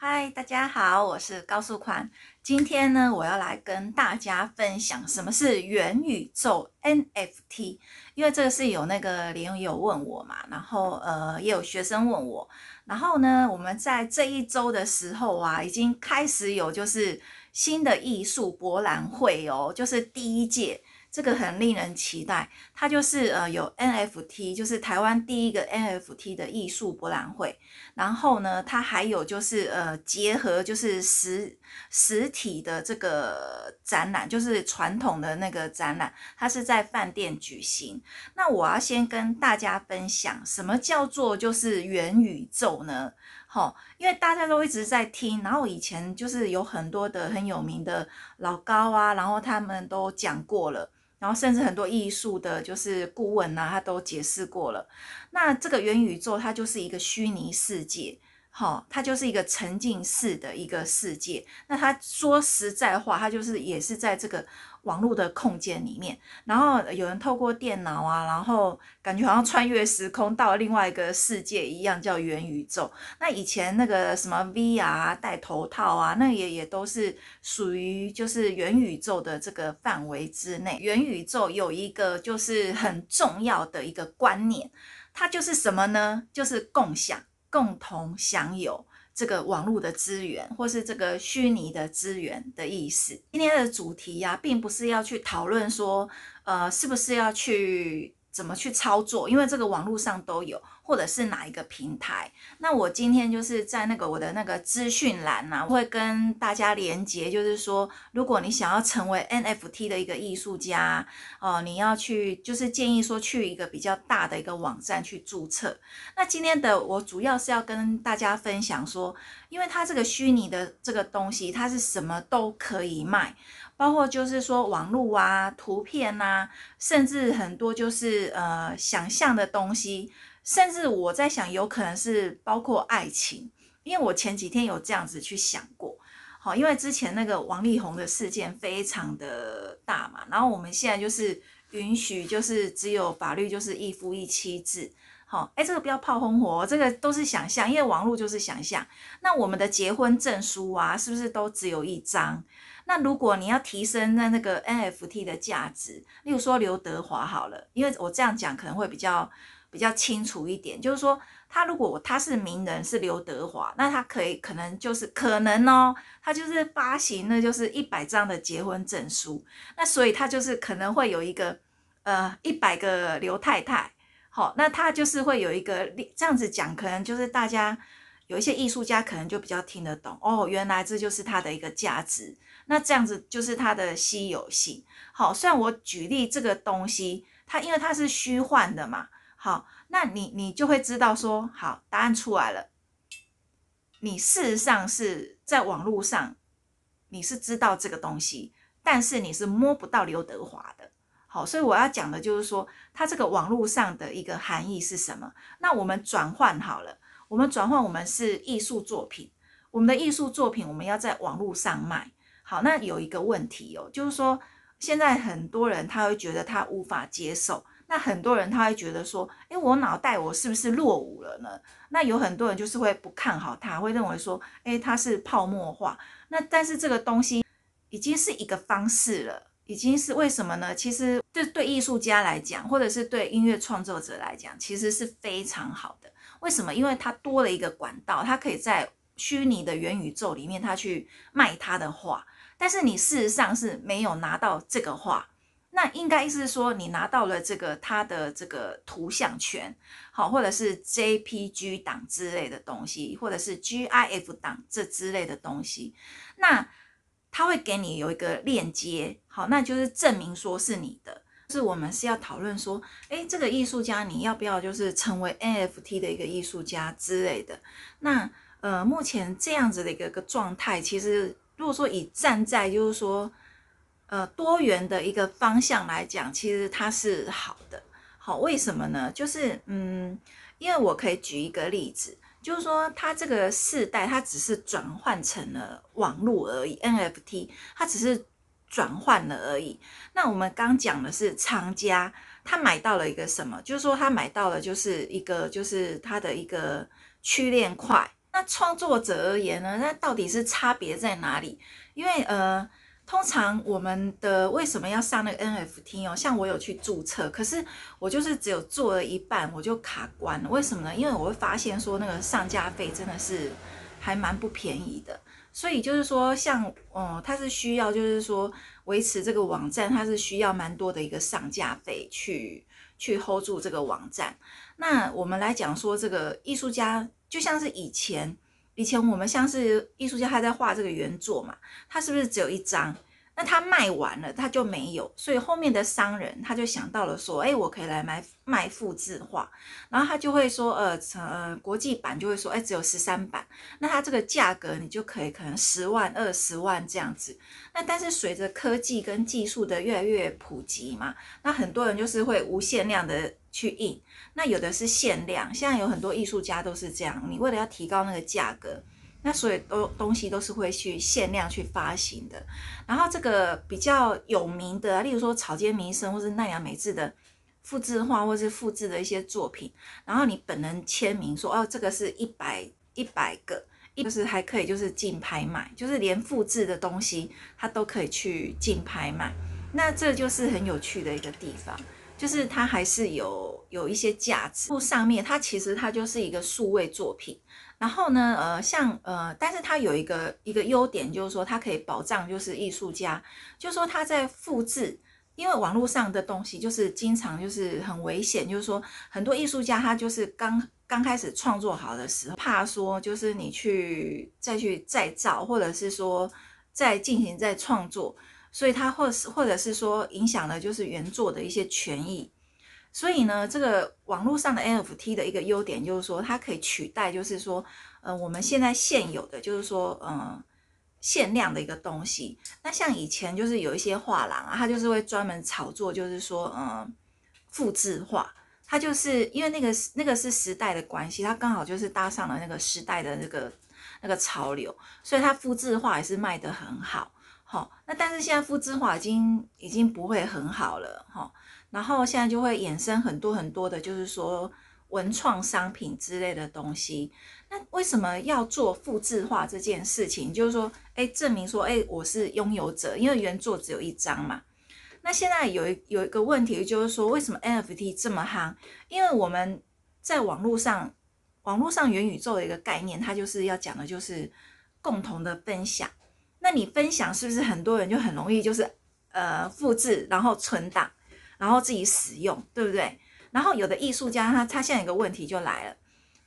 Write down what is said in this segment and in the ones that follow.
嗨，大家好，我是高素款。今天呢，我要来跟大家分享什么是元宇宙 NFT。因为这个是有那个连友问我嘛，然后呃也有学生问我，然后呢，我们在这一周的时候啊，已经开始有就是新的艺术博览会哦，就是第一届。这个很令人期待，它就是呃有 NFT，就是台湾第一个 NFT 的艺术博览会。然后呢，它还有就是呃结合就是实实体的这个展览，就是传统的那个展览，它是在饭店举行。那我要先跟大家分享什么叫做就是元宇宙呢？好，因为大家都一直在听，然后以前就是有很多的很有名的老高啊，然后他们都讲过了。然后甚至很多艺术的，就是顾问呐，他都解释过了。那这个元宇宙，它就是一个虚拟世界，好，它就是一个沉浸式的一个世界。那他说实在话，他就是也是在这个。网络的空间里面，然后有人透过电脑啊，然后感觉好像穿越时空到另外一个世界一样，叫元宇宙。那以前那个什么 VR 戴头套啊，那也也都是属于就是元宇宙的这个范围之内。元宇宙有一个就是很重要的一个观念，它就是什么呢？就是共享，共同享有。这个网络的资源，或是这个虚拟的资源的意思。今天的主题呀，并不是要去讨论说，呃，是不是要去怎么去操作，因为这个网络上都有。或者是哪一个平台？那我今天就是在那个我的那个资讯栏啊，会跟大家连接。就是说，如果你想要成为 NFT 的一个艺术家哦，你要去就是建议说去一个比较大的一个网站去注册。那今天的我主要是要跟大家分享说，因为它这个虚拟的这个东西，它是什么都可以卖，包括就是说网络啊、图片啊，甚至很多就是呃想象的东西。甚至我在想，有可能是包括爱情，因为我前几天有这样子去想过。好，因为之前那个王力宏的事件非常的大嘛，然后我们现在就是允许，就是只有法律就是一夫一妻制。好，哎，这个不要炮轰我，这个都是想象，因为网络就是想象。那我们的结婚证书啊，是不是都只有一张？那如果你要提升那那个 NFT 的价值，例如说刘德华好了，因为我这样讲可能会比较。比较清楚一点，就是说他如果他是名人，是刘德华，那他可以可能就是可能哦，他就是发行那就是一百张的结婚证书，那所以他就是可能会有一个呃一百个刘太太，好，那他就是会有一个这样子讲，可能就是大家有一些艺术家可能就比较听得懂哦，原来这就是他的一个价值，那这样子就是他的稀有性，好，虽然我举例这个东西，它因为它是虚幻的嘛。好，那你你就会知道说，好，答案出来了。你事实上是在网络上，你是知道这个东西，但是你是摸不到刘德华的。好，所以我要讲的就是说，它这个网络上的一个含义是什么？那我们转换好了，我们转换，我们是艺术作品，我们的艺术作品我们要在网络上卖。好，那有一个问题哦，就是说现在很多人他会觉得他无法接受。那很多人他会觉得说，诶，我脑袋我是不是落伍了呢？那有很多人就是会不看好他，会认为说，诶，它是泡沫化。那但是这个东西已经是一个方式了，已经是为什么呢？其实这对艺术家来讲，或者是对音乐创作者来讲，其实是非常好的。为什么？因为它多了一个管道，它可以在虚拟的元宇宙里面，它去卖它的画，但是你事实上是没有拿到这个画。那应该是说你拿到了这个他的这个图像权，好，或者是 J P G 档之类的东西，或者是 G I F 档这之类的东西，那他会给你有一个链接，好，那就是证明说是你的。是，我们是要讨论说，哎，这个艺术家你要不要就是成为 N F T 的一个艺术家之类的？那呃，目前这样子的一个个状态，其实如果说以站在就是说。呃，多元的一个方向来讲，其实它是好的。好，为什么呢？就是嗯，因为我可以举一个例子，就是说它这个世代，它只是转换成了网络而已，NFT，它只是转换了而已。那我们刚讲的是，厂家他买到了一个什么？就是说他买到了就是一个就是他的一个区块链块。那创作者而言呢？那到底是差别在哪里？因为呃。通常我们的为什么要上那个 NFT 哦？像我有去注册，可是我就是只有做了一半我就卡关，了。为什么呢？因为我会发现说那个上架费真的是还蛮不便宜的，所以就是说像哦，它是需要就是说维持这个网站，它是需要蛮多的一个上架费去去 hold 住这个网站。那我们来讲说这个艺术家，就像是以前。以前我们像是艺术家，他在画这个原作嘛，他是不是只有一张？那他卖完了，他就没有，所以后面的商人他就想到了说，哎，我可以来卖卖复制画，然后他就会说，呃，呃，国际版就会说，哎，只有十三版，那他这个价格你就可以可能十万、二十万这样子。那但是随着科技跟技术的越来越普及嘛，那很多人就是会无限量的去印。那有的是限量，现在有很多艺术家都是这样，你为了要提高那个价格，那所以都东西都是会去限量去发行的。然后这个比较有名的，例如说草间弥生或是奈良美智的复制画，或是复制的一些作品，然后你本人签名说哦这个是一百一百个，就是还可以就是竞拍卖，就是连复制的东西它都可以去竞拍卖，那这就是很有趣的一个地方。就是它还是有有一些价值。上面它其实它就是一个数位作品，然后呢，呃，像呃，但是它有一个一个优点，就是说它可以保障，就是艺术家，就说他在复制，因为网络上的东西就是经常就是很危险，就是说很多艺术家他就是刚刚开始创作好的时候，怕说就是你去再去再造，或者是说再进行再创作。所以它或是或者是说影响了就是原作的一些权益，所以呢，这个网络上的 NFT 的一个优点就是说它可以取代，就是说，嗯，我们现在现有的就是说，嗯，限量的一个东西。那像以前就是有一些画廊，啊，它就是会专门炒作，就是说，嗯，复制画，它就是因为那个那个是时代的关系，它刚好就是搭上了那个时代的那个那个潮流，所以它复制画也是卖的很好。好，那但是现在复制化已经已经不会很好了哈，然后现在就会衍生很多很多的，就是说文创商品之类的东西。那为什么要做复制化这件事情？就是说，哎，证明说，哎，我是拥有者，因为原作只有一张嘛。那现在有一有一个问题，就是说，为什么 NFT 这么夯？因为我们在网络上，网络上元宇宙的一个概念，它就是要讲的就是共同的分享。那你分享是不是很多人就很容易就是，呃，复制然后存档，然后自己使用，对不对？然后有的艺术家他他现在有个问题就来了，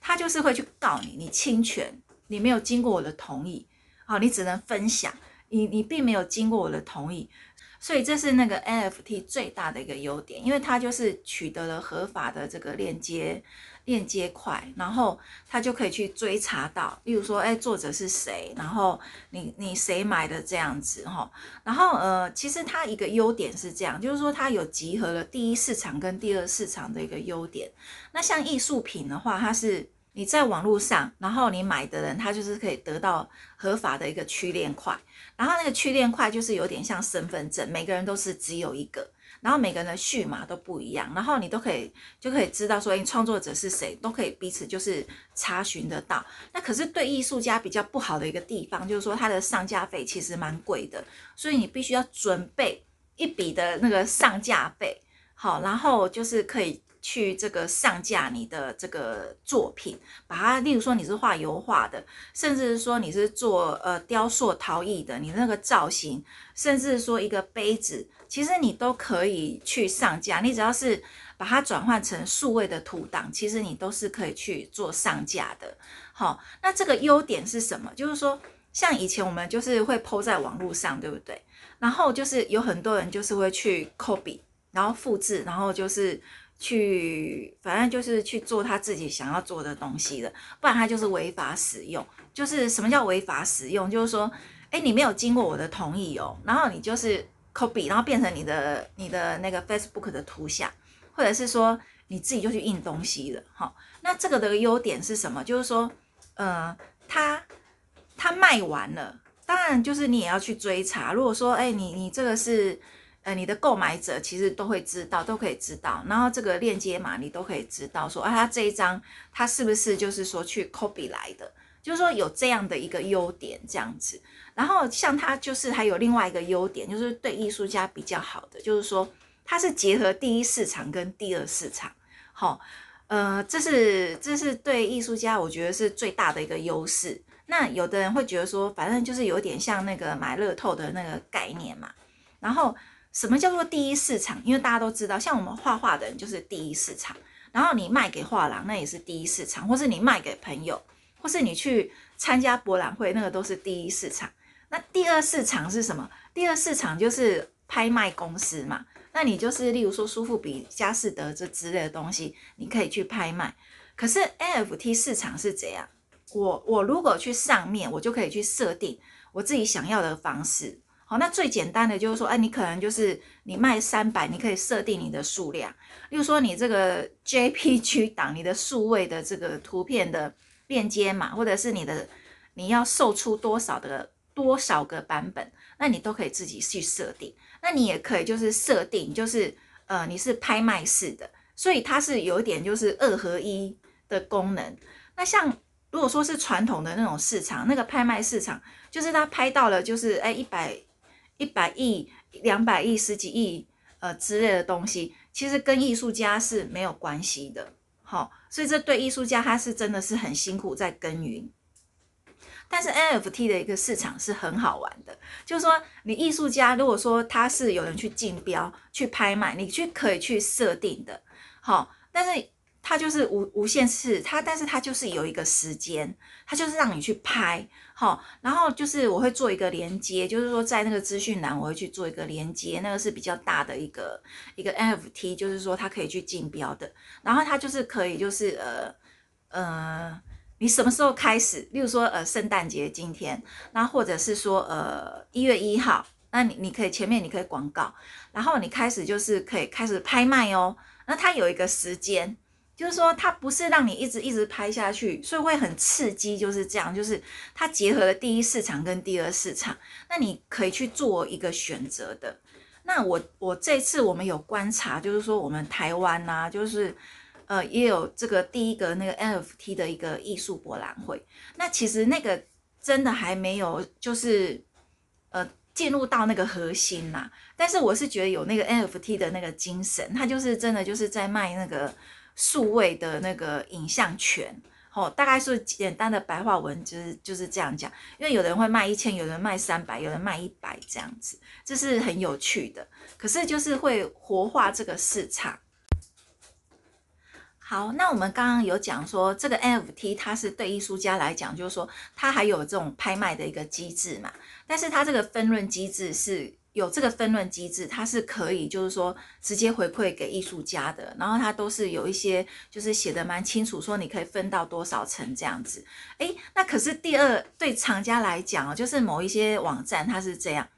他就是会去告你，你侵权，你没有经过我的同意，好，你只能分享，你你并没有经过我的同意，所以这是那个 NFT 最大的一个优点，因为它就是取得了合法的这个链接。链接块，然后他就可以去追查到，例如说，哎，作者是谁，然后你你谁买的这样子哈，然后呃，其实它一个优点是这样，就是说它有集合了第一市场跟第二市场的一个优点。那像艺术品的话，它是你在网络上，然后你买的人，他就是可以得到合法的一个区链块然后那个区链块就是有点像身份证，每个人都是只有一个。然后每个人的序码都不一样，然后你都可以就可以知道说你创作者是谁，都可以彼此就是查询得到。那可是对艺术家比较不好的一个地方，就是说他的上架费其实蛮贵的，所以你必须要准备一笔的那个上架费，好，然后就是可以去这个上架你的这个作品，把它，例如说你是画油画的，甚至是说你是做呃雕塑陶艺的，你那个造型，甚至说一个杯子。其实你都可以去上架，你只要是把它转换成数位的图档，其实你都是可以去做上架的。好，那这个优点是什么？就是说，像以前我们就是会抛在网络上，对不对？然后就是有很多人就是会去 copy，然后复制，然后就是去，反正就是去做他自己想要做的东西的。不然他就是违法使用。就是什么叫违法使用？就是说，哎，你没有经过我的同意哦，然后你就是。copy，然后变成你的你的那个 Facebook 的图像，或者是说你自己就去印东西了，哈，那这个的优点是什么？就是说，呃，它它卖完了，当然就是你也要去追查。如果说，哎，你你这个是，呃，你的购买者其实都会知道，都可以知道，然后这个链接码你都可以知道，说啊，他这一张他是不是就是说去 copy 来的？就是说有这样的一个优点这样子，然后像他就是还有另外一个优点，就是对艺术家比较好的，就是说他是结合第一市场跟第二市场，好，呃，这是这是对艺术家我觉得是最大的一个优势。那有的人会觉得说，反正就是有点像那个买乐透的那个概念嘛。然后什么叫做第一市场？因为大家都知道，像我们画画的人就是第一市场，然后你卖给画廊那也是第一市场，或是你卖给朋友。或是你去参加博览会，那个都是第一市场。那第二市场是什么？第二市场就是拍卖公司嘛。那你就是，例如说苏富比、佳士得这之类的东西，你可以去拍卖。可是 NFT 市场是怎样？我我如果去上面，我就可以去设定我自己想要的方式。好，那最简单的就是说，哎，你可能就是你卖三百，你可以设定你的数量。例如说，你这个 JPG 档，你的数位的这个图片的。链接嘛，或者是你的你要售出多少的多少个版本，那你都可以自己去设定。那你也可以就是设定，就是呃你是拍卖式的，所以它是有一点就是二合一的功能。那像如果说是传统的那种市场，那个拍卖市场，就是他拍到了就是哎一百一百亿、两百亿、十几亿呃之类的东西，其实跟艺术家是没有关系的。好，所以这对艺术家他是真的是很辛苦在耕耘，但是 NFT 的一个市场是很好玩的，就是说你艺术家如果说他是有人去竞标、去拍卖，你去可以去设定的，好，但是他就是无无限次，他但是他就是有一个时间，他就是让你去拍。好，然后就是我会做一个连接，就是说在那个资讯栏我会去做一个连接，那个是比较大的一个一个 NFT，就是说它可以去竞标的，然后它就是可以就是呃呃，你什么时候开始？例如说呃圣诞节今天，那或者是说呃一月一号，那你你可以前面你可以广告，然后你开始就是可以开始拍卖哦，那它有一个时间。就是说，它不是让你一直一直拍下去，所以会很刺激。就是这样，就是它结合了第一市场跟第二市场，那你可以去做一个选择的。那我我这次我们有观察，就是说我们台湾呐，就是呃也有这个第一个那个 NFT 的一个艺术博览会。那其实那个真的还没有就是呃进入到那个核心啦。但是我是觉得有那个 NFT 的那个精神，它就是真的就是在卖那个。数位的那个影像权，吼，大概是简单的白话文，就是就是这样讲。因为有人会卖一千，有人卖三百，有人卖一百这样子，这是很有趣的。可是就是会活化这个市场。好，那我们刚刚有讲说，这个 NFT 它是对艺术家来讲，就是说它还有这种拍卖的一个机制嘛，但是它这个分润机制是。有这个分论机制，它是可以，就是说直接回馈给艺术家的。然后它都是有一些，就是写的蛮清楚，说你可以分到多少层这样子。诶，那可是第二对藏家来讲哦，就是某一些网站它是这样，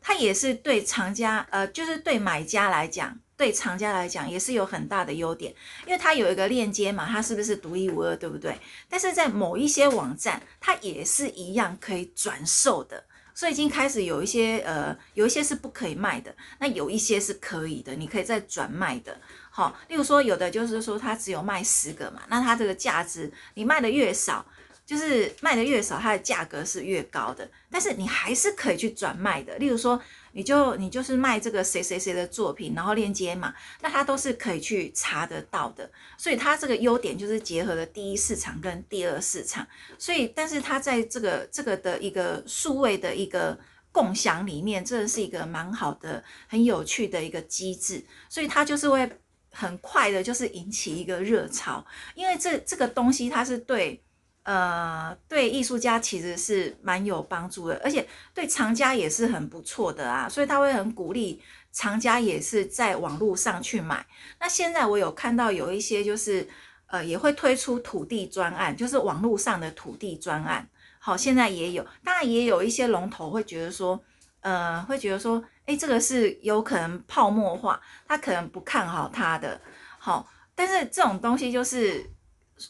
它也是对藏家，呃，就是对买家来讲，对藏家来讲也是有很大的优点，因为它有一个链接嘛，它是不是独一无二，对不对？但是在某一些网站，它也是一样可以转售的。所以已经开始有一些呃，有一些是不可以卖的，那有一些是可以的，你可以再转卖的。好，例如说有的就是说它只有卖十个嘛，那它这个价值你卖的越少，就是卖的越少，它的价格是越高的，但是你还是可以去转卖的。例如说。你就你就是卖这个谁谁谁的作品，然后链接嘛，那他都是可以去查得到的，所以它这个优点就是结合了第一市场跟第二市场，所以但是它在这个这个的一个数位的一个共享里面，这是一个蛮好的、很有趣的一个机制，所以它就是会很快的，就是引起一个热潮，因为这这个东西它是对。呃，对艺术家其实是蛮有帮助的，而且对藏家也是很不错的啊，所以他会很鼓励藏家也是在网络上去买。那现在我有看到有一些就是呃也会推出土地专案，就是网络上的土地专案，好，现在也有，当然也有一些龙头会觉得说，呃，会觉得说，哎，这个是有可能泡沫化，他可能不看好他的，好，但是这种东西就是。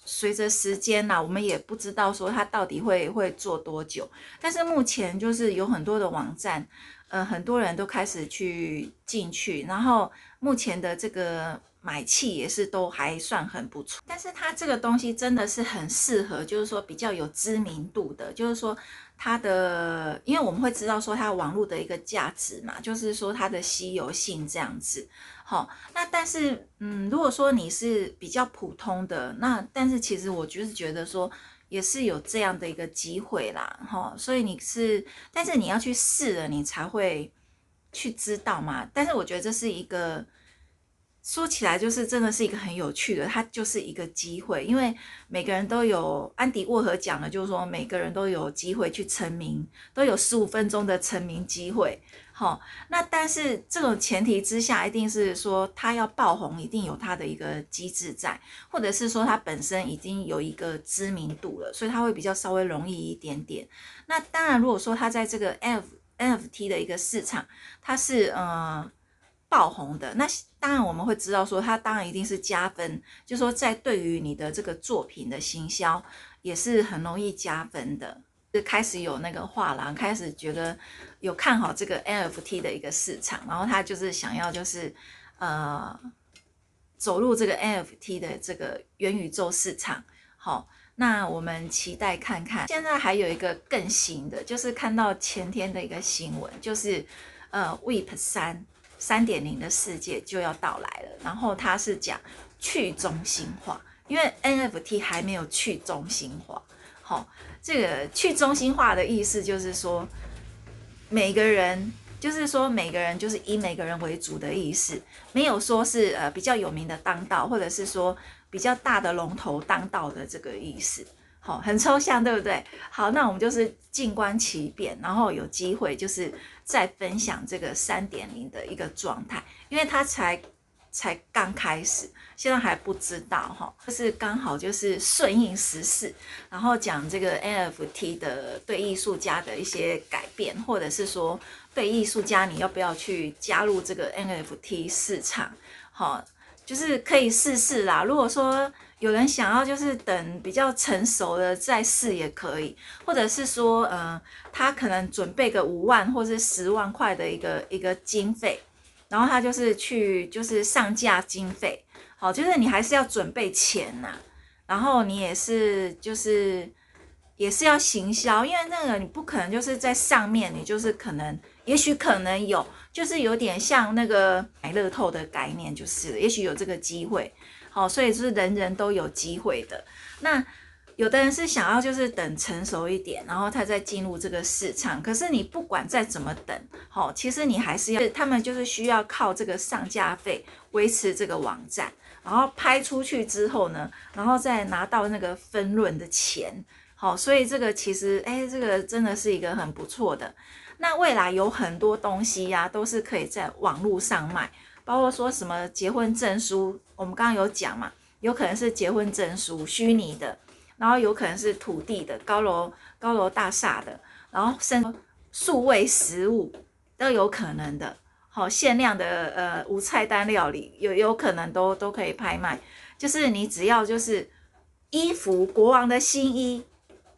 随着时间呐，我们也不知道说它到底会会做多久。但是目前就是有很多的网站，呃，很多人都开始去进去，然后目前的这个买气也是都还算很不错。但是它这个东西真的是很适合，就是说比较有知名度的，就是说。它的，因为我们会知道说它网络的一个价值嘛，就是说它的稀有性这样子。好，那但是，嗯，如果说你是比较普通的，那但是其实我就是觉得说也是有这样的一个机会啦，哈。所以你是，但是你要去试了，你才会去知道嘛。但是我觉得这是一个。说起来，就是真的是一个很有趣的，它就是一个机会，因为每个人都有安迪沃荷讲的，就是说每个人都有机会去成名，都有十五分钟的成名机会。好，那但是这种前提之下，一定是说他要爆红，一定有他的一个机制在，或者是说他本身已经有一个知名度了，所以他会比较稍微容易一点点。那当然，如果说他在这个 NFT 的一个市场，他是嗯。爆红的那当然我们会知道说他当然一定是加分，就说在对于你的这个作品的行销也是很容易加分的，是开始有那个画廊开始觉得有看好这个 NFT 的一个市场，然后他就是想要就是呃走入这个 NFT 的这个元宇宙市场。好，那我们期待看看。现在还有一个更新的，就是看到前天的一个新闻，就是呃 Weep 三。三点零的世界就要到来了，然后它是讲去中心化，因为 NFT 还没有去中心化。好，这个去中心化的意思就是说，每个人就是说每个人就是以每个人为主的意思，没有说是呃比较有名的当道，或者是说比较大的龙头当道的这个意思。好，很抽象，对不对？好，那我们就是静观其变，然后有机会就是再分享这个三点零的一个状态，因为它才才刚开始，现在还不知道哈，就是刚好就是顺应时势，然后讲这个 NFT 的对艺术家的一些改变，或者是说对艺术家你要不要去加入这个 NFT 市场，好，就是可以试试啦。如果说有人想要就是等比较成熟的再试也可以，或者是说，嗯，他可能准备个五万或者十万块的一个一个经费，然后他就是去就是上架经费，好，就是你还是要准备钱呐，然后你也是就是也是要行销，因为那个你不可能就是在上面，你就是可能也许可能有，就是有点像那个买乐透的概念，就是也许有这个机会。好，所以就是人人都有机会的。那有的人是想要就是等成熟一点，然后他再进入这个市场。可是你不管再怎么等，好，其实你还是要，他们就是需要靠这个上架费维持这个网站，然后拍出去之后呢，然后再拿到那个分润的钱。好，所以这个其实，哎，这个真的是一个很不错的。那未来有很多东西呀，都是可以在网络上卖。包括说什么结婚证书，我们刚刚有讲嘛，有可能是结婚证书虚拟的，然后有可能是土地的高楼高楼大厦的，然后甚至数位食物都有可能的。好，限量的呃无菜单料理有有可能都都可以拍卖，就是你只要就是衣服国王的新衣，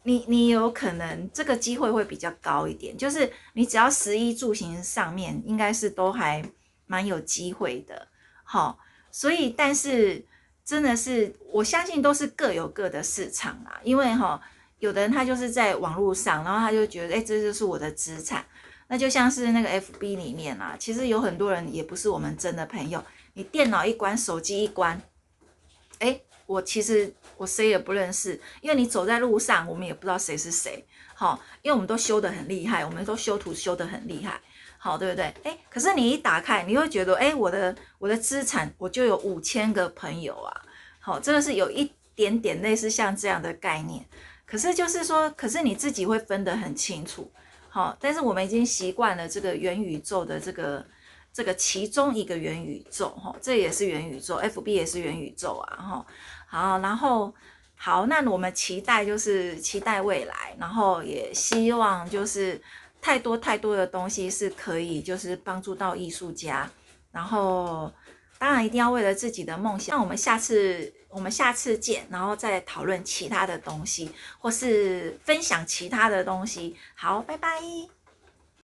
你你有可能这个机会会比较高一点，就是你只要十一住行上面应该是都还。蛮有机会的，好，所以但是真的是，我相信都是各有各的市场啦，因为哈，有的人他就是在网络上，然后他就觉得，哎，这就是我的资产，那就像是那个 F B 里面啊，其实有很多人也不是我们真的朋友，你电脑一关，手机一关，哎，我其实我谁也不认识，因为你走在路上，我们也不知道谁是谁，好，因为我们都修的很厉害，我们都修图修的很厉害。好，对不对？哎，可是你一打开，你会觉得，哎，我的我的资产我就有五千个朋友啊。好，这个是有一点点类似像这样的概念。可是就是说，可是你自己会分得很清楚。好，但是我们已经习惯了这个元宇宙的这个这个其中一个元宇宙哈，这也是元宇宙，FB 也是元宇宙啊哈。好，然后好，那我们期待就是期待未来，然后也希望就是。太多太多的东西是可以，就是帮助到艺术家。然后，当然一定要为了自己的梦想。那我们下次，我们下次见，然后再讨论其他的东西，或是分享其他的东西。好，拜拜。